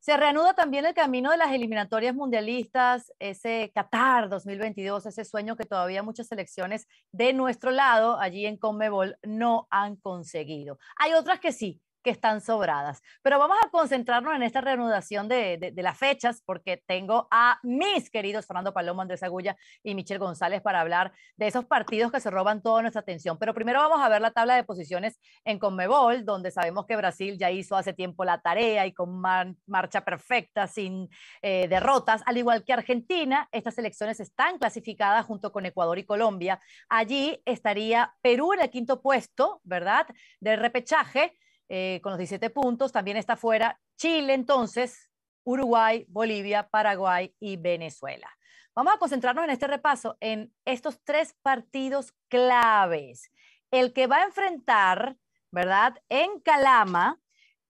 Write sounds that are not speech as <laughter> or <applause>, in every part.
Se reanuda también el camino de las eliminatorias mundialistas, ese Qatar 2022, ese sueño que todavía muchas selecciones de nuestro lado allí en Conmebol no han conseguido. Hay otras que sí, que están sobradas. Pero vamos a concentrarnos en esta reanudación de, las fechas, porque tengo a mis queridos Fernando Palomo, Andrés Agulla y Michelle González para hablar de esos partidos que se roban toda nuestra atención. Pero primero vamos a ver la tabla de posiciones en Conmebol, donde sabemos que Brasil ya hizo hace tiempo la tarea y con marcha perfecta, sin eh, derrotas, al igual que Argentina. Estas elecciones están clasificadas junto con Ecuador y Colombia. Allí estaría Perú en el quinto puesto, ¿verdad? Del repechaje eh, con los 17 puntos. También está fuera Chile, entonces, Uruguay, Bolivia, Paraguay y Venezuela. Vamos a concentrarnos en este repaso en estos tres partidos claves. El que va a enfrentar, ¿verdad? En Calama,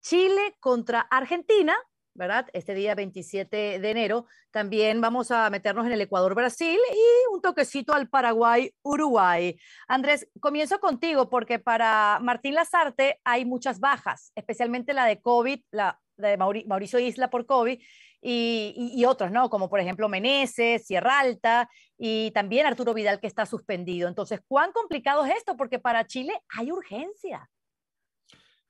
Chile contra Argentina, ¿verdad? Este día 27 de enero. También vamos a meternos en el Ecuador-Brasil y un toquecito al Paraguay-Uruguay. Andrés, comienzo contigo porque para Martín Lazarte hay muchas bajas, especialmente la de COVID, la de Mauricio Isla por COVID y, y, ¿no? Como por ejemplo Meneses, Sierra Alta y también Arturo Vidal que está suspendido. Entonces, ¿cuán complicado es esto? Porque para Chile hay urgencia.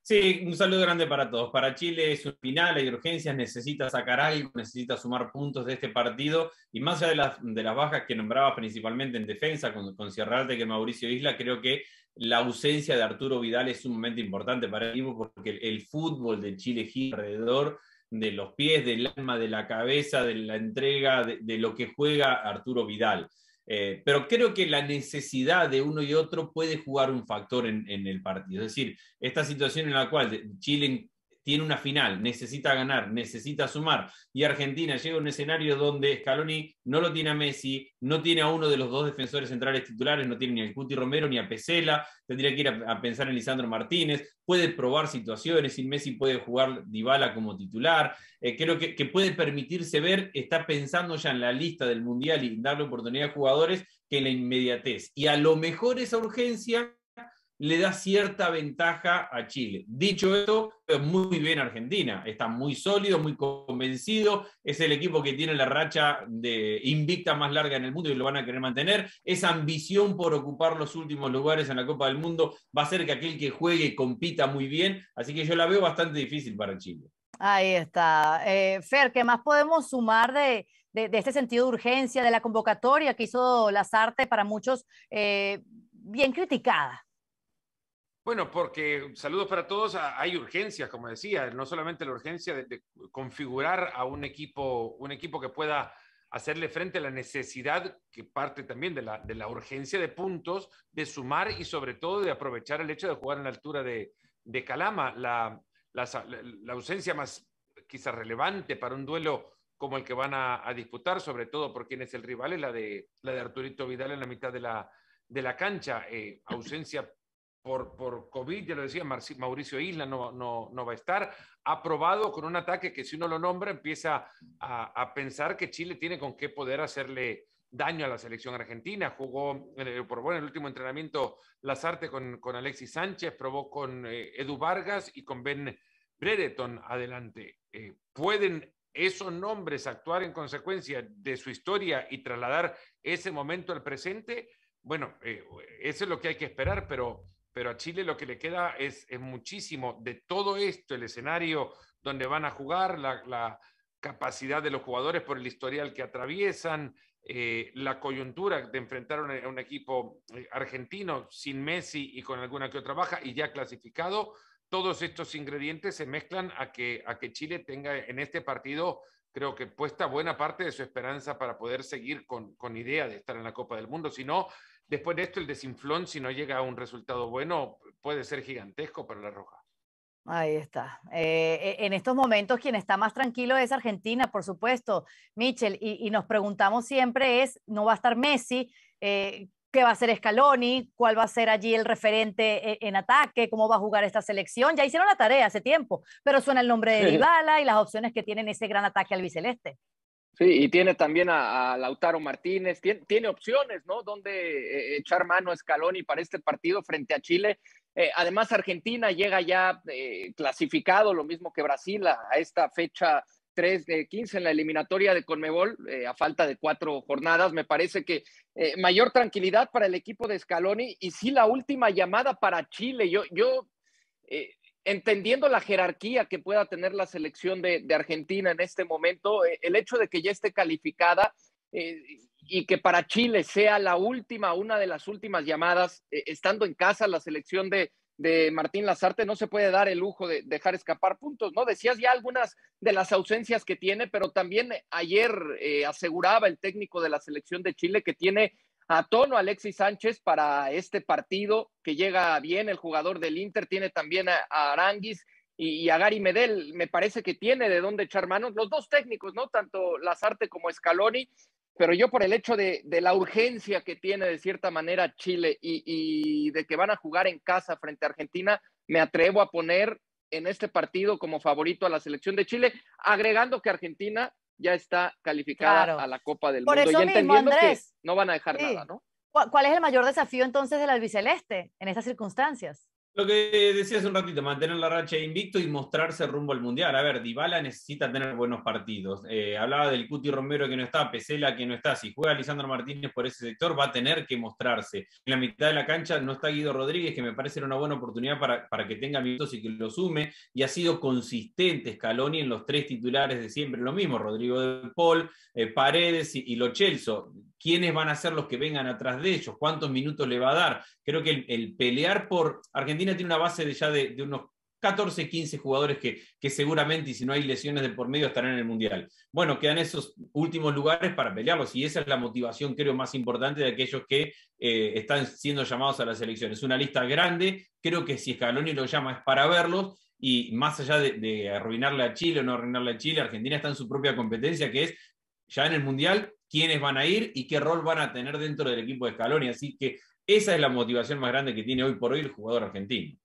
Sí, un saludo grande para todos. Para Chile es un final, hay urgencias, necesita sacar algo, necesita sumar puntos de este partido y más allá de las, bajas que nombrabas principalmente en defensa con, Cierrarte que Mauricio Isla, creo que la ausencia de Arturo Vidal es sumamente importante para el equipo porque el, fútbol de Chile gira alrededor de los pies, del alma, de la cabeza, de la entrega, de lo que juega Arturo Vidal. Eh, pero creo que la necesidad de uno y otro puede jugar un factor en, el partido. Es decir, esta situación en la cual Chile tiene una final, necesita ganar, necesita sumar. Y Argentina llega a un escenario donde Scaloni no lo tiene a Messi, no tiene a uno de los dos defensores centrales titulares, no tiene ni a Cuti Romero ni a Pesela, tendría que ir a, pensar en Lisandro Martínez, puede probar situaciones, sin Messi puede jugar Dybala como titular, eh, creo que, que puede permitirse ver, está pensando ya en la lista del Mundial y darle oportunidad a jugadores que en la inmediatez. Y a lo mejor esa urgencia le da cierta ventaja a Chile. Dicho esto, muy bien Argentina, está muy sólido, muy convencido, es el equipo que tiene la racha de invicta más larga en el mundo y lo van a querer mantener. Esa ambición por ocupar los últimos lugares en la Copa del Mundo va a ser que aquel que juegue compita muy bien, así que yo la veo bastante difícil para Chile. Ahí está. Eh, Fer, ¿qué más podemos sumar de, este sentido de urgencia, de la convocatoria que hizo Lazarte para muchos eh, bien criticada? Bueno, porque saludos para todos. Ah, hay urgencias, como decía, no solamente la urgencia de, configurar a un equipo, un equipo que pueda hacerle frente a la necesidad que parte también de la, de la urgencia de puntos, de sumar y sobre todo de aprovechar el hecho de jugar en la altura de, Calama. La, ausencia más quizá relevante para un duelo como el que van a, disputar, sobre todo por quién es el rival, es la de, de Arturito Vidal en la mitad de la, de la cancha. Eh, ausencia por, por COVID, ya lo decía, Mauricio Isla no, no, va a estar, aprobado con un ataque que si uno lo nombra empieza a, pensar que Chile tiene con qué poder hacerle daño a la selección argentina. Jugó por bueno, el último entrenamiento Lazarte con, con Alexis Sánchez, probó con eh, Edu Vargas y con Ben Bredeton, adelante. Eh, ¿Pueden esos nombres actuar en consecuencia de su historia y trasladar ese momento al presente? Bueno, eh, eso es lo que hay que esperar, pero pero a Chile lo que le queda es, muchísimo de todo esto, el escenario donde van a jugar, la, capacidad de los jugadores por el historial que atraviesan, eh, la coyuntura de enfrentar a un, equipo eh, argentino sin Messi y con alguna que otra baja y ya clasificado, todos estos ingredientes se mezclan a que, a que Chile tenga en este partido, creo que puesta buena parte de su esperanza para poder seguir con, con idea de estar en la Copa del Mundo, si no, Después de esto, el desinflón, si no llega a un resultado bueno, puede ser gigantesco para la Roja. Ahí está. Eh, eh, en estos momentos quien está más tranquilo es Argentina, por supuesto, Michel, y, nos preguntamos siempre es, ¿no va a estar Messi? Eh, ¿Qué va a ser Scaloni? ¿Cuál va a ser allí el referente en ataque? ¿Cómo va a jugar esta selección? Ya hicieron la tarea hace tiempo, pero suena el nombre de <laughs> Dybala y las opciones que tienen ese gran ataque al Biceleste. Sí, y tiene también a, Lautaro Martínez, tiene, opciones, ¿no? Donde eh, echar mano a Scaloni para este partido frente a Chile. Eh, además, Argentina llega ya eh, clasificado, lo mismo que Brasil, a, esta fecha 3 de 15 en la eliminatoria de Conmebol, a falta de cuatro jornadas. Me parece que mayor tranquilidad para el equipo de Scaloni y sí la última llamada para Chile. Yo, yo entendiendo la jerarquía que pueda tener la selección de, Argentina en este momento, eh, el hecho de que ya esté calificada eh, y que para Chile sea la última, una de las últimas llamadas, eh, estando en casa la selección de, Martín Lazarte, no se puede dar el lujo de dejar escapar puntos, ¿no? Decías ya algunas de las ausencias que tiene, pero también ayer aseguraba el técnico de la selección de Chile que tiene a tono Alexis Sánchez para este partido, que llega bien el jugador del Inter, tiene también a, Aranguis y, a Gary Medel, me parece que tiene de dónde echar manos, los dos técnicos, ¿no? Tanto Lazarte como Scaloni, pero yo por el hecho de, la urgencia que tiene de cierta manera Chile y de que van a jugar en casa frente a Argentina, me atrevo a poner en este partido como favorito a la selección de Chile, agregando que Argentina ya está calificada a la Copa del Mundo. y entendiendo que no van a dejar nada, ¿no? ¿Cuál es el mayor desafío entonces del albiceleste en estas circunstancias? Lo que decía hace un ratito, mantener la racha invicto y mostrarse rumbo al Mundial. A ver, Dybala necesita tener buenos partidos. Eh, hablaba del Cuti Romero que no está, Pesela que no está. Si juega Lisandro Martínez por ese sector, va a tener que mostrarse. En la mitad de la cancha no está Guido Rodríguez, que me parece una buena oportunidad para, que tenga minutos y que lo sume. Y ha sido consistente Scaloni en los tres titulares de siempre. Lo mismo, Rodrigo de Paul, eh, Paredes y, Lochelso. Lo Chelso. ¿Quiénes van a ser los que vengan atrás de ellos? ¿Cuántos minutos le va a dar? Creo que el pelear por Argentina Argentina tiene una base de ya de, unos 14, 15 jugadores que, seguramente, y si no hay lesiones de por medio, estarán en el Mundial. Bueno, quedan esos últimos lugares para pelearlos y esa es la motivación, creo, más importante de aquellos que eh, están siendo llamados a las elecciones, Es una lista grande, creo que si Scaloni lo llama es para verlos y más allá de, de arruinarle a Chile o no arruinarle a Chile, Argentina está en su propia competencia, que es ya en el Mundial quiénes van a ir y qué rol van a tener dentro del equipo de Scaloni. Así que esa es la motivación más grande que tiene hoy por hoy el jugador argentino.